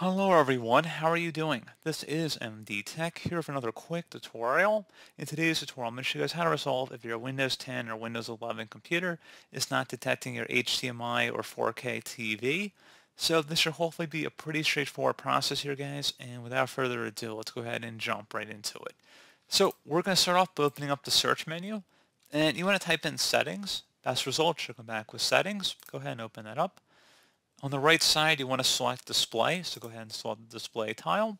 Hello everyone, how are you doing? This is MD Tech here for another quick tutorial. In today's tutorial, I'm going to show you guys how to resolve if your Windows 10 or Windows 11 computer is not detecting your HDMI or 4K TV. So this should hopefully be a pretty straightforward process here guys, and without further ado, let's go ahead and jump right into it. So we're going to start off by opening up the search menu, and you want to type in settings. Best results should come back with settings. Go ahead and open that up. On the right side, you want to select Display, so go ahead and select the Display tile.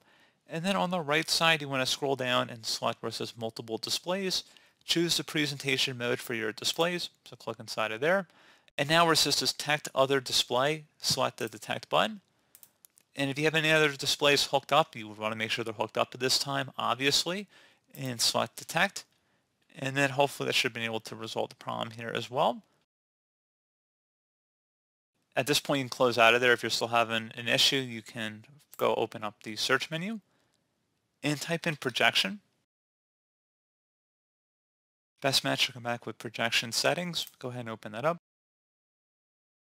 And then on the right side, you want to scroll down and select where it says Multiple Displays. Choose the presentation mode for your displays, so click inside of there. And now where it says Detect Other Display, select the Detect button. And if you have any other displays hooked up, you would want to make sure they're hooked up at this time, obviously, and select Detect. And then hopefully that should be able to resolve the problem here as well. At this point, you can close out of there. If you're still having an issue, you can go open up the search menu and type in projection. Best match will come back with projection settings. Go ahead and open that up.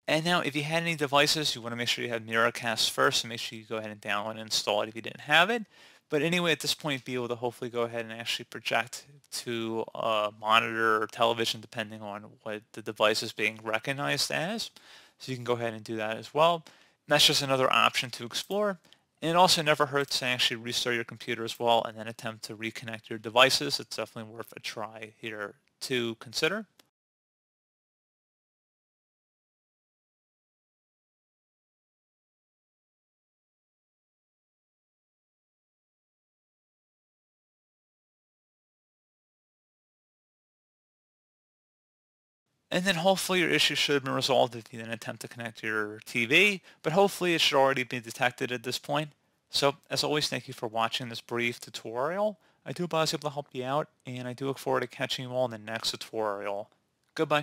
And now if you had any devices, you want to make sure you have Miracast first and make sure you go ahead and download and install it if you didn't have it. But anyway, at this point, be able to hopefully go ahead and actually project to a monitor or television depending on what the device is being recognized as. So you can go ahead and do that as well. And that's just another option to explore. And it also never hurts to actually restart your computer as well and then attempt to reconnect your devices. It's definitely worth a try here to consider. And then hopefully your issue should have been resolved if you didn't attempt to connect to your TV, but hopefully it should already be detected at this point. So as always, thank you for watching this brief tutorial. I do hope I was able to help you out, and I do look forward to catching you all in the next tutorial. Goodbye.